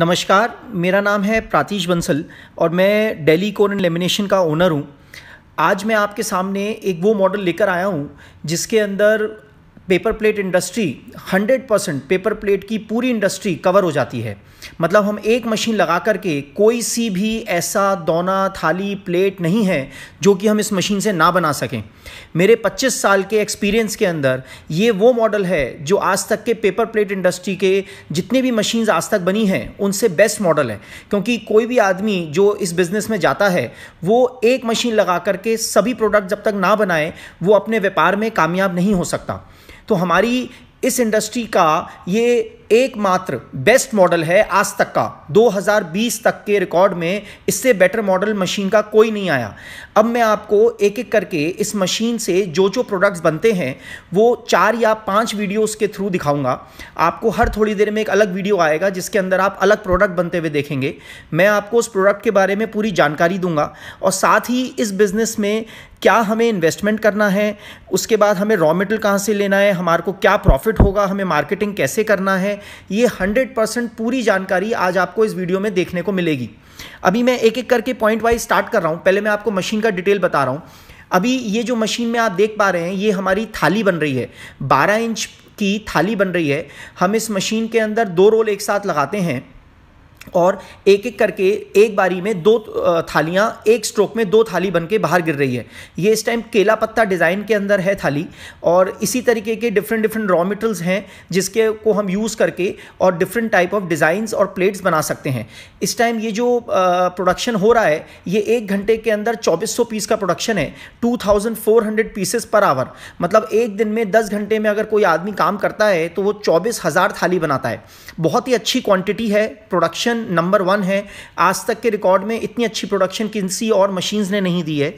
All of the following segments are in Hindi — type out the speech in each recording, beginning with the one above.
नमस्कार मेरा नाम है प्रातीश बंसल और मैं डेली कोर एंड लेमिनेशन का ओनर हूँ आज मैं आपके सामने एक वो मॉडल लेकर आया हूँ जिसके अंदर paper plate industry 100 percent paper plate की पूरी इंडस्ट्री कवर हो जाती है मतलब हम एक मशीन लगा करके कोई सी भी ऐसा दोना थाली प्लेट नहीं है जो कि हम इस मशीन से ना बना सकें मेरे 25 साल के एक्सपीरियंस के अंदर ये वो मॉडल है जो आज तक के पेपर प्लेट इंडस्ट्री के जितने भी मशीन्स आज तक बनी हैं उनसे बेस्ट मॉडल है क्योंकि कोई भी आदमी जो इस बिज़नेस में जाता है वो एक मशीन लगा करके सभी प्रोडक्ट जब तक ना बनाए वो अपने व्यापार में कामयाब नहीं हो सकता तो हमारी इस इंडस्ट्री का ये एकमात्र बेस्ट मॉडल है आज तक का 2020 तक के रिकॉर्ड में इससे बेटर मॉडल मशीन का कोई नहीं आया अब मैं आपको एक एक करके इस मशीन से जो जो प्रोडक्ट्स बनते हैं वो चार या पांच वीडियोस के थ्रू दिखाऊंगा आपको हर थोड़ी देर में एक अलग वीडियो आएगा जिसके अंदर आप अलग प्रोडक्ट बनते हुए देखेंगे मैं आपको उस प्रोडक्ट के बारे में पूरी जानकारी दूंगा और साथ ही इस बिज़नेस में क्या हमें इन्वेस्टमेंट करना है उसके बाद हमें रॉ मेटेरियल कहाँ से लेना है हमारे को क्या प्रॉफिट होगा हमें मार्केटिंग कैसे करना है ये हंड्रेड परसेंट पूरी जानकारी आज आपको इस वीडियो में देखने को मिलेगी अभी मैं एक एक करके पॉइंट वाइज स्टार्ट कर रहा हूँ पहले मैं आपको मशीन का डिटेल बता रहा हूँ अभी ये जो मशीन में आप देख पा रहे हैं ये हमारी थाली बन रही है बारह इंच की थाली बन रही है हम इस मशीन के अंदर दो रोल एक साथ लगाते हैं और एक एक करके एक बारी में दो थालियाँ एक स्ट्रोक में दो थाली बन के बाहर गिर रही है ये इस टाइम केला पत्ता डिज़ाइन के अंदर है थाली और इसी तरीके के डिफरेंट डिफरेंट रॉ मटेरियल्स हैं जिसके को हम यूज़ करके और डिफरेंट टाइप ऑफ डिज़ाइंस और प्लेट्स बना सकते हैं इस टाइम ये जो प्रोडक्शन हो रहा है ये एक घंटे के अंदर चौबीस पीस का प्रोडक्शन है टू पीसेस पर आवर मतलब एक दिन में दस घंटे में अगर कोई आदमी काम करता है तो वो चौबीस थाली बनाता है बहुत ही अच्छी क्वान्टिटी है प्रोडक्शन प्रोडक्शन नंबर वन है आज तक के रिकॉर्ड में इतनी अच्छी प्रोडक्शन किसी और मशीन्स ने नहीं दी है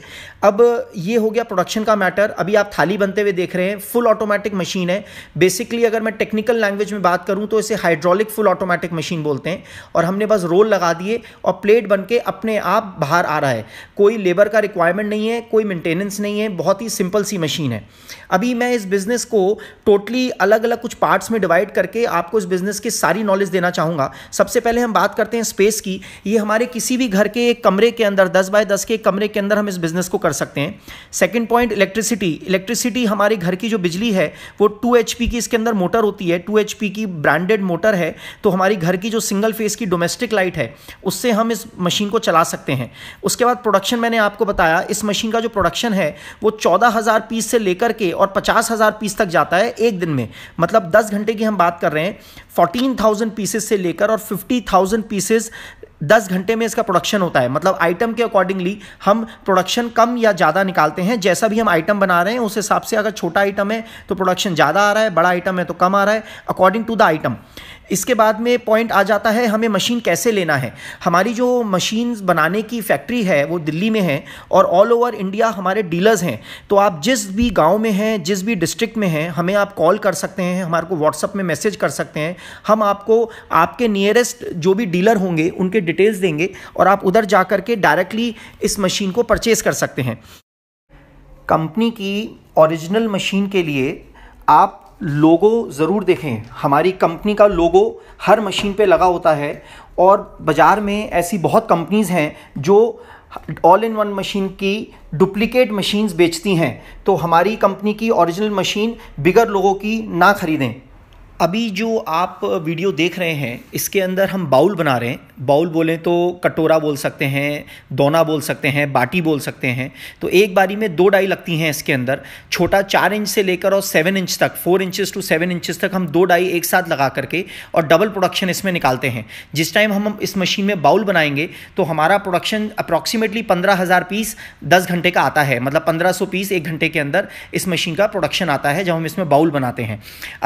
अब ये हो गया प्रोडक्शन का मैटर अभी आप थाली बनते हुए देख रहे हैं फुल ऑटोमेटिक मशीन है बेसिकली अगर मैं टेक्निकल लैंग्वेज में बात करूँ तो इसे हाइड्रोलिक फुल ऑटोमेटिक मशीन बोलते हैं और हमने बस रोल लगा दिए और प्लेट बन के अपने आप बाहर आ रहा है कोई लेबर का रिक्वायरमेंट नहीं है कोई मेंटेनेंस नहीं है बहुत ही सिंपल सी मशीन है अभी मैं इस बिज़नेस को टोटली अलग अलग कुछ पार्ट्स में डिवाइड करके आपको इस बिज़नेस की सारी नॉलेज देना चाहूंगा सबसे पहले हम बात करते हैं स्पेस की ये हमारे किसी भी घर के एक कमरे के अंदर दस बाय दस के कमरे के अंदर हम इस बिज़नेस को कर सकते हैं सेकेंड पॉइंट इलेक्ट्रिसिटी इलेक्ट्रिसिटी हमारे घर की जो बिजली है वो टू एच की इसके अंदर मोटर होती है टू एच की ब्रांडेड मोटर है तो हमारी घर की जो सिंगल फेस की डोमेस्टिक लाइट है उससे हम इस मशीन को चला सकते हैं उसके बाद प्रोडक्शन मैंने आपको बताया इस मशीन का जो प्रोडक्शन है वो चौदह हज़ार पीस से लेकर के और पचास हज़ार पीस तक जाता है एक दिन में मतलब दस घंटे की हम बात कर रहे हैं फोर्टीन थाउजेंड पीसेज से लेकर और फिफ्टी थाउजेंड पीसेज दस घंटे में इसका प्रोडक्शन होता है मतलब आइटम के अकॉर्डिंगली हम प्रोडक्शन कम या ज़्यादा निकालते हैं जैसा भी हम आइटम बना रहे हैं उस हिसाब से अगर छोटा आइटम है तो प्रोडक्शन ज़्यादा आ रहा है बड़ा आइटम है तो कम आ रहा है अकॉर्डिंग टू द आइटम इसके बाद में पॉइंट आ जाता है हमें मशीन कैसे लेना है हमारी जो मशीन बनाने की फैक्ट्री है वो दिल्ली में है और ऑल ओवर इंडिया हमारे डीलर्स हैं तो आप जिस भी गाँव में हैं जिस भी डिस्ट्रिक्ट में हैं हमें आप कॉल कर सकते हैं हमारे को व्हाट्सअप में मैसेज कर सकते हैं हम आपको आपके नियरेस्ट जो भी डीलर होंगे उनके डिटेल्स देंगे और आप उधर जा के डायरेक्टली इस मशीन को परचेज़ कर सकते हैं कंपनी की ओरिजिनल मशीन के लिए आप लोगो ज़रूर देखें हमारी कंपनी का लोगो हर मशीन पे लगा होता है और बाज़ार में ऐसी बहुत कंपनीज़ हैं जो ऑल इन वन मशीन की डुप्लीकेट मशीन्स बेचती हैं तो हमारी कंपनी की ओरिजिनल मशीन बिगर लोगों की ना ख़रीदें अभी जो आप वीडियो देख रहे हैं इसके अंदर हम बाउल बना रहे हैं बाउल बोलें तो कटोरा बोल सकते हैं दोना बोल सकते हैं बाटी बोल सकते हैं तो एक बारी में दो डाई लगती हैं इसके अंदर छोटा चार इंच से लेकर और सेवन इंच तक four inches to seven inches तक हम दो डाई एक साथ लगा करके और डबल प्रोडक्शन इसमें निकालते हैं जिस टाइम हम इस मशीन में बाउल बनाएंगे तो हमारा प्रोडक्शन अप्रॉक्सीमेटली पंद्रह हज़ार पीस दस घंटे का आता है मतलब पंद्रह सौ पीस एक घंटे के अंदर इस मशीन का प्रोडक्शन आता है जब हम इसमें बाउल बनाते हैं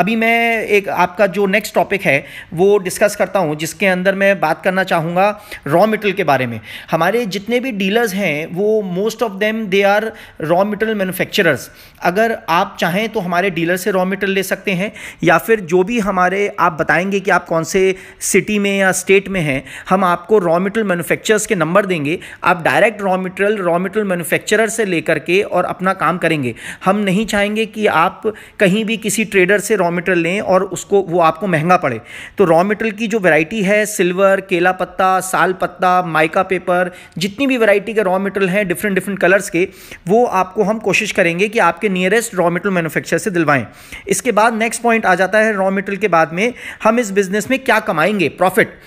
अभी मैं एक एक आपका जो नेक्स्ट टॉपिक है वो डिस्कस करता हूँ जिसके अंदर मैं बात करना चाहूँगा रॉ मेटेरियल के बारे में हमारे जितने भी डीलर्स हैं वो most of them they are raw material manufacturers अगर आप चाहें तो हमारे डीलर से रॉ मेटेरियल ले सकते हैं या फिर जो भी हमारे आप बताएंगे कि आप कौन से सिटी में या स्टेट में हैं हम आपको रॉ मेटेरियल मैन्युफैक्चरर्स के नंबर देंगे आप direct raw material raw material manufacturer से लेकर के और अपना काम करेंगे हम नहीं चाहेंगे कि आप कहीं भी किसी ट्रेडर से रॉ मेटेरियल लें और उसको वो आपको महंगा पड़े तो रॉ मेटेरियल की जो वैरायटी है सिल्वर केला पत्ता साल पत्ता माइका पेपर जितनी भी वैरायटी के रॉ मेटेरियल हैं डिफरेंट डिफरेंट कलर्स के वो आपको हम कोशिश करेंगे कि आपके नियरेस्ट रॉ मेटेरियल मैनुफैक्चर से दिलवाएं इसके बाद नेक्स्ट पॉइंट आ जाता है रॉ मेटेरियल के बाद में हम इस बिज़नेस में क्या कमाएंगे प्रॉफिट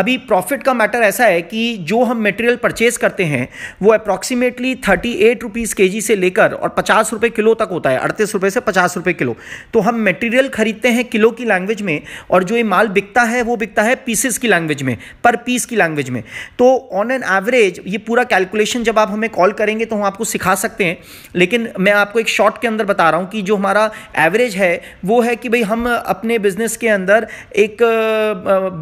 अभी प्रॉफिट का मैटर ऐसा है कि जो हम मटेरियल परचेज करते हैं वो अप्रॉक्सीमेटली थर्टी एट रुपीज़ के जी से लेकर और पचास रुपये किलो तक होता है अड़तीस रुपये से पचास रुपये किलो तो हम मटेरियल खरीदते हैं किलो की लैंग्वेज में और जो ये माल बिकता है वो बिकता है पीसेस की लैंग्वेज में पर पीस की लैंग्वेज में तो ऑन एन एवरेज ये पूरा कैलकुलेशन जब आप हमें कॉल करेंगे तो हम आपको सिखा सकते हैं लेकिन मैं आपको एक शॉर्ट के अंदर बता रहा हूँ कि जो हमारा एवरेज है वो है कि भाई हम अपने बिजनेस के अंदर एक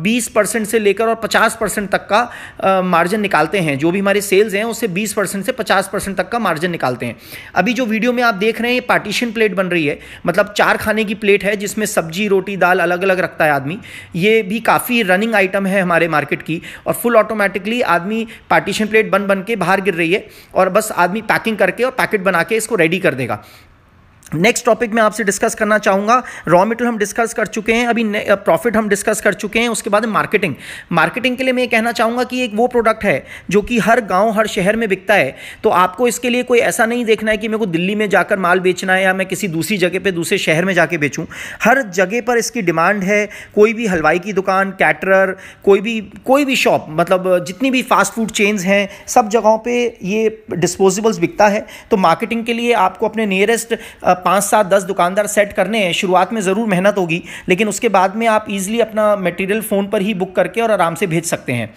बीस परसेंट से लेकर लेकर और 50 परसेंट तक का मार्जिन निकालते हैं जो भी हमारे सेल्स हैं उससे 20 परसेंट से 50 परसेंट तक का मार्जिन निकालते हैं अभी जो वीडियो में आप देख रहे हैं पार्टीशन प्लेट बन रही है मतलब चार खाने की प्लेट है जिसमें सब्जी रोटी दाल अलग अलग रखता है आदमी ये भी काफ़ी रनिंग आइटम है हमारे मार्केट की और फुल ऑटोमेटिकली आदमी पार्टीशन प्लेट बन बन के बाहर गिर रही है और बस आदमी पैकिंग करके और पैकेट बना के इसको रेडी कर देगा नेक्स्ट टॉपिक में आपसे डिस्कस करना चाहूँगा रॉ मेटेरियल हम डिस्कस कर चुके हैं अभी प्रॉफिट हम डिस्कस कर चुके हैं उसके बाद मार्केटिंग मार्केटिंग के लिए मैं ये कहना चाहूँगा कि एक वो प्रोडक्ट है जो कि हर गांव हर शहर में बिकता है तो आपको इसके लिए कोई ऐसा नहीं देखना है कि मेरे को दिल्ली में जाकर माल बेचना है या मैं किसी दूसरी जगह पर दूसरे शहर में जाके बेचूँ हर जगह पर इसकी डिमांड है कोई भी हलवाई की दुकान कैटरर कोई भी कोई भी शॉप मतलब जितनी भी फास्ट फूड चेन्स हैं सब जगहों पर ये डिस्पोजिबल्स बिकता है तो मार्केटिंग के लिए आपको अपने नियरेस्ट पाँच सात दस दुकानदार सेट करने हैं शुरुआत में ज़रूर मेहनत होगी लेकिन उसके बाद में आप ईजिली अपना मटेरियल फ़ोन पर ही बुक करके और आराम से भेज सकते हैं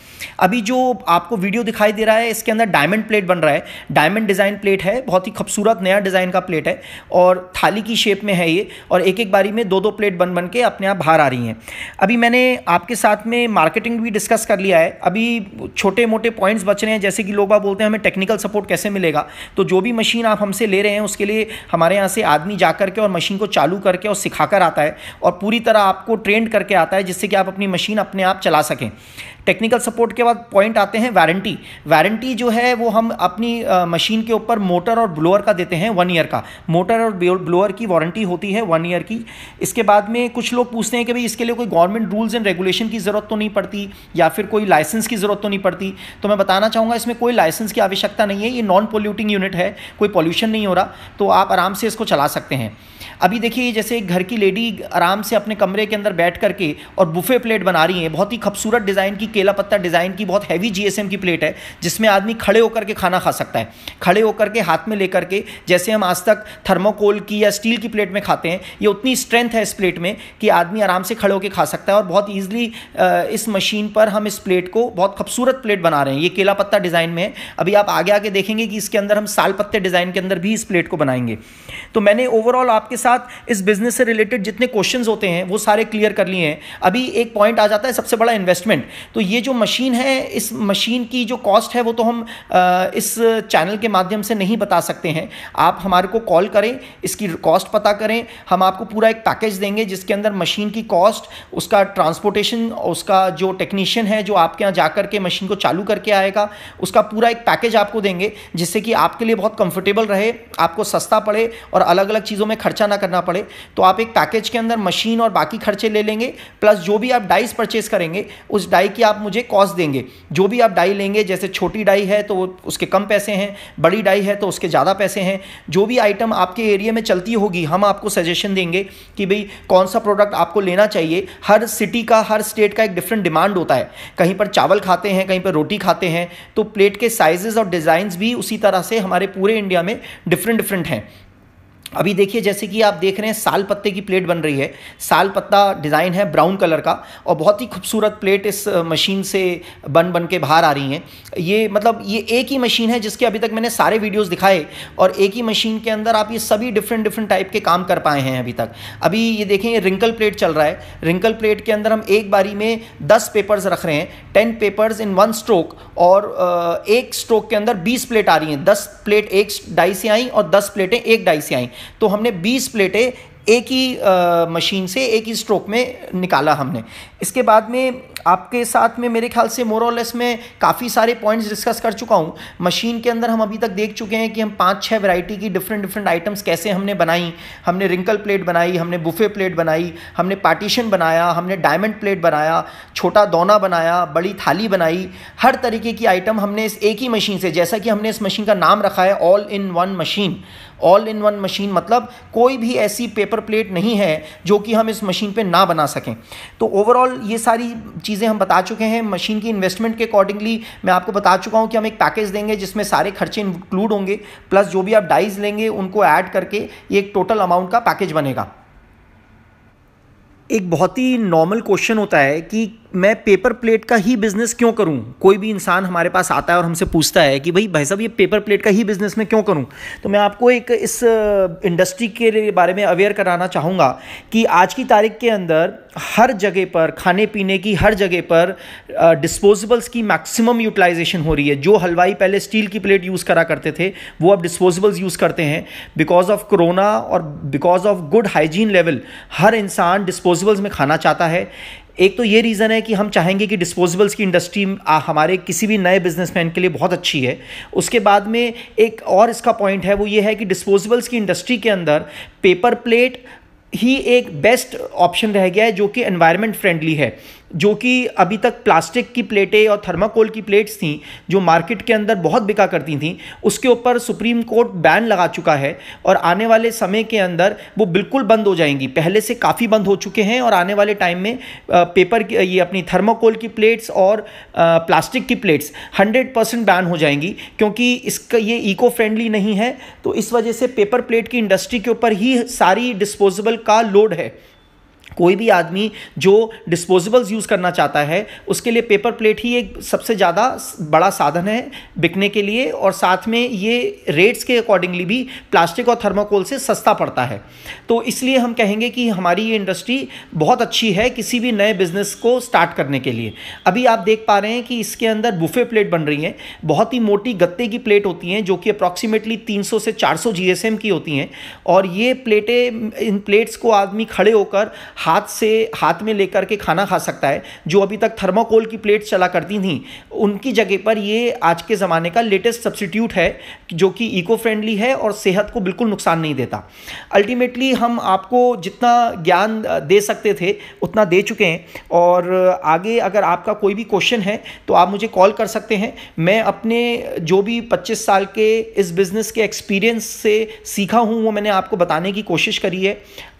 अभी जो आपको वीडियो दिखाई दे रहा है इसके अंदर डायमंड प्लेट बन रहा है डायमंड डिज़ाइन प्लेट है बहुत ही खूबसूरत नया डिज़ाइन का प्लेट है और थाली की शेप में है ये और एक एक बारी में दो दो प्लेट बन बन के अपने आप बाहर आ रही हैं अभी मैंने आपके साथ में मार्केटिंग भी डिस्कस कर लिया है अभी छोटे मोटे पॉइंट्स बच रहे हैं जैसे कि लोग बोलते हैं हमें टेक्निकल सपोर्ट कैसे मिलेगा तो जो भी मशीन आप हमसे ले रहे हैं उसके लिए हमारे यहाँ से आदमी जा करके और मशीन को चालू करके और सिखा कर आता है और पूरी तरह आपको ट्रेंड करके आता है जिससे कि आप अपनी मशीन अपने आप चला सकें टेक्निकल सपोर्ट के बाद पॉइंट आते हैं वारंटी वारंटी जो है वो हम अपनी मशीन के ऊपर मोटर और ब्लोअर का देते हैं वन ईयर का मोटर और ब्लोअर की वारंटी होती है वन ईयर की इसके बाद में कुछ लोग पूछते हैं कि भाई इसके लिए कोई गवर्नमेंट रूल्स एंड रेगुलेशन की ज़रूरत तो नहीं पड़ती या फिर कोई लाइसेंस की ज़रूरत तो नहीं पड़ती तो मैं बताना चाहूँगा इसमें कोई लाइसेंस की आवश्यकता नहीं है ये नॉन पोल्यूटिंग यूनिट है कोई पॉल्यूशन नहीं हो रहा तो आप आराम से इसको चला सकते हैं अभी देखिए जैसे एक घर की लेडी आराम से अपने कमरे के अंदर बैठ करके और बुफे प्लेट बना रही है बहुत ही खूबसूरत डिज़ाइन की केला पत्ता डिज़ाइन की बहुत हैवी जीएसएम की प्लेट है जिसमें आदमी खड़े होकर के खाना खा सकता है खड़े होकर के हाथ में लेकर के जैसे हम आज तक थर्मोकोल की या स्टील की प्लेट में खाते हैं ये उतनी स्ट्रेंथ है इस प्लेट में कि आदमी आराम से खड़े होकर खा सकता है और बहुत ईजिली इस मशीन पर हम इस प्लेट को बहुत खूबसूरत प्लेट बना रहे हैं ये केला पत्ता डिज़ाइन में है अभी आप आगे आगे देखेंगे कि इसके अंदर हम साल पत्ते डिज़ाइन के अंदर भी इस प्लेट को बनाएंगे तो मैंने ओवरऑल आपके साथ साथ इस बिजनेस से रिलेटेड जितने क्वेश्चन होते हैं वो सारे क्लियर कर लिए हैं अभी एक पॉइंट आ जाता है सबसे बड़ा इन्वेस्टमेंट तो ये जो मशीन है इस मशीन की जो कॉस्ट है वो तो हम इस चैनल के माध्यम से नहीं बता सकते हैं आप हमारे को कॉल करें इसकी कॉस्ट पता करें हम आपको पूरा एक पैकेज देंगे जिसके अंदर मशीन की कॉस्ट उसका ट्रांसपोर्टेशन उसका जो टेक्नीशियन है जो आपके यहाँ जाकर के मशीन को चालू करके आएगा उसका पूरा एक पैकेज आपको देंगे जिससे कि आपके लिए बहुत कंफर्टेबल रहे आपको सस्ता पड़े और अलग अलग चीज़ों में खर्चा ना करना पड़े तो आप एक पैकेज के अंदर मशीन और बाकी खर्चे ले लेंगे प्लस जो भी आप डाइस परचेज करेंगे उस डाई की आप मुझे कॉस्ट देंगे जो भी आप डाई लेंगे जैसे छोटी डाई है तो उसके कम पैसे हैं बड़ी डाई है तो उसके ज़्यादा पैसे हैं जो भी आइटम आपके एरिया में चलती होगी हम आपको सजेशन देंगे कि भाई कौन सा प्रोडक्ट आपको लेना चाहिए हर सिटी का हर स्टेट का एक डिफरेंट डिमांड होता है कहीं पर चावल खाते हैं कहीं पर रोटी खाते हैं तो प्लेट के साइजेस और डिज़ाइंस भी उसी तरह से हमारे पूरे इंडिया में डिफरेंट डिफरेंट हैं अभी देखिए जैसे कि आप देख रहे हैं साल पत्ते की प्लेट बन रही है साल पत्ता डिज़ाइन है ब्राउन कलर का और बहुत ही खूबसूरत प्लेट इस मशीन से बन बन के बाहर आ रही हैं ये मतलब ये एक ही मशीन है जिसके अभी तक मैंने सारे वीडियोस दिखाए और एक ही मशीन के अंदर आप ये सभी डिफरेंट डिफरेंट टाइप के काम कर पाए हैं अभी तक अभी ये देखें ये रिंकल प्लेट चल रहा है रिंकल प्लेट के अंदर हम एक बारी में दस पेपर्स रख रहे हैं ten papers in one stroke और एक स्ट्रोक के अंदर बीस प्लेट आ रही हैं दस प्लेट एक डाई से आई और दस प्लेटें एक डाई से आई तो हमने बीस प्लेटें एक ही आ, मशीन से एक ही स्ट्रोक में निकाला हमने इसके बाद में आपके साथ में मेरे ख्याल से मोर और लेस में काफ़ी सारे पॉइंट्स डिस्कस कर चुका हूँ मशीन के अंदर हम अभी तक देख चुके हैं कि हम पाँच छः वैरायटी की डिफरेंट डिफरेंट आइटम्स कैसे हमने बनाई हमने रिंकल प्लेट बनाई हमने बुफे प्लेट बनाई हमने पार्टीशन बनाया हमने डायमंड प्लेट बनाया छोटा दोना बनाया बड़ी थाली बनाई हर तरीके की आइटम हमने इस एक ही मशीन से जैसा कि हमने इस मशीन का नाम रखा है all in one machine all in one machine मतलब कोई भी ऐसी पेपर प्लेट नहीं है जो कि हम इस मशीन पे ना बना सकें तो ओवरऑल ये सारी चीज़ें हम बता चुके हैं मशीन की इन्वेस्टमेंट के अकॉर्डिंगली मैं आपको बता चुका हूँ कि हम एक पैकेज देंगे जिसमें सारे खर्चे इंक्लूड होंगे प्लस जो भी आप डाइज लेंगे उनको ऐड करके एक टोटल अमाउंट का पैकेज बनेगा एक बहुत ही नॉर्मल क्वेश्चन होता है कि मैं पेपर प्लेट का ही बिजनेस क्यों करूं कोई भी इंसान हमारे पास आता है और हमसे पूछता है कि भाई भाई साहब ये पेपर प्लेट का ही बिजनेस मैं क्यों करूं तो मैं आपको एक इस इंडस्ट्री के बारे में अवेयर कराना चाहूँगा कि आज की तारीख के अंदर हर जगह पर खाने पीने की हर जगह पर डिस्पोजेबल्स की मैक्सिमम यूटिलाइजेशन हो रही है जो हलवाई पहले स्टील की प्लेट यूज़ करा करते थे वो अब डिस्पोजेबल्स यूज़ करते हैं बिकॉज ऑफ कोरोना और because of good hygiene level हर इंसान डिस्पोजेबल्स में खाना चाहता है एक तो ये रीज़न है कि हम चाहेंगे कि डिस्पोजेबल्स की इंडस्ट्री हमारे किसी भी नए बिजनेसमैन के लिए बहुत अच्छी है उसके बाद में एक और इसका पॉइंट है वो ये है कि डिस्पोजेबल्स की इंडस्ट्री के अंदर पेपर प्लेट ही एक बेस्ट ऑप्शन रह गया है जो कि एनवायरनमेंट फ्रेंडली है जो कि अभी तक प्लास्टिक की प्लेटें और थर्माकोल की प्लेट्स थी जो मार्केट के अंदर बहुत बिका करती थी उसके ऊपर सुप्रीम कोर्ट बैन लगा चुका है और आने वाले समय के अंदर वो बिल्कुल बंद हो जाएंगी पहले से काफ़ी बंद हो चुके हैं और आने वाले टाइम में पेपर की ये अपनी थर्माकोल की प्लेट्स और प्लास्टिक की प्लेट्स हंड्रेड परसेंट बैन हो जाएंगी क्योंकि इसका ये इको फ्रेंडली नहीं है तो इस वजह से पेपर प्लेट की इंडस्ट्री के ऊपर ही सारी डिस्पोजेबल का लोड है कोई भी आदमी जो डिस्पोजेबल्स यूज़ करना चाहता है उसके लिए पेपर प्लेट ही एक सबसे ज़्यादा बड़ा साधन है बिकने के लिए और साथ में ये रेट्स के अकॉर्डिंगली भी प्लास्टिक और थर्माकोल से सस्ता पड़ता है तो इसलिए हम कहेंगे कि हमारी ये इंडस्ट्री बहुत अच्छी है किसी भी नए बिज़नेस को स्टार्ट करने के लिए अभी आप देख पा रहे हैं कि इसके अंदर बुफे प्लेट बन रही हैं बहुत ही मोटी गत्ते की प्लेट होती हैं जो कि अप्रॉक्सीमेटली 300 से 400 जीएसएम की होती हैं और ये प्लेटें इन प्लेट्स को आदमी खड़े होकर हाथ से हाथ में लेकर के खाना खा सकता है जो अभी तक थर्माकोल की प्लेट्स चला करती थी उनकी जगह पर ये आज के ज़माने का लेटेस्ट सब्सिट्यूट है जो कि इको फ्रेंडली है और सेहत को बिल्कुल नुकसान नहीं देता अल्टीमेटली हम आपको जितना ज्ञान दे सकते थे उतना दे चुके हैं और आगे अगर आपका कोई भी क्वेश्चन है तो आप मुझे कॉल कर सकते हैं मैं अपने जो भी 25 साल के इस बिज़नेस के एक्सपीरियंस से सीखा हूँ वो मैंने आपको बताने की कोशिश करी है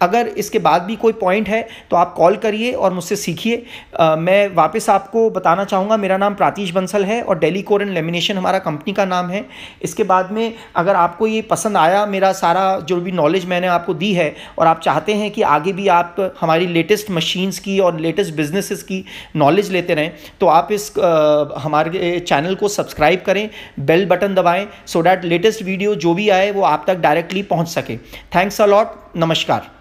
अगर इसके बाद भी कोई पॉइंट पॉइंट है तो आप कॉल करिए और मुझसे सीखिए मैं वापस आपको बताना चाहूँगा मेरा नाम प्रातीश बंसल है और डेली कोर एंड लेमिनेशन हमारा कंपनी का नाम है इसके बाद में अगर आपको ये पसंद आया मेरा सारा जो भी नॉलेज मैंने आपको दी है और आप चाहते हैं कि आगे भी आप हमारी लेटेस्ट मशीन्स की और लेटेस्ट बिजनेसेस की नॉलेज लेते रहें तो आप इस हमारे चैनल को सब्सक्राइब करें बेल बटन दबाएं सो डैट लेटेस्ट वीडियो जो भी आए वो आप तक डायरेक्टली पहुंच सके थैंक्स अ लॉट नमस्कार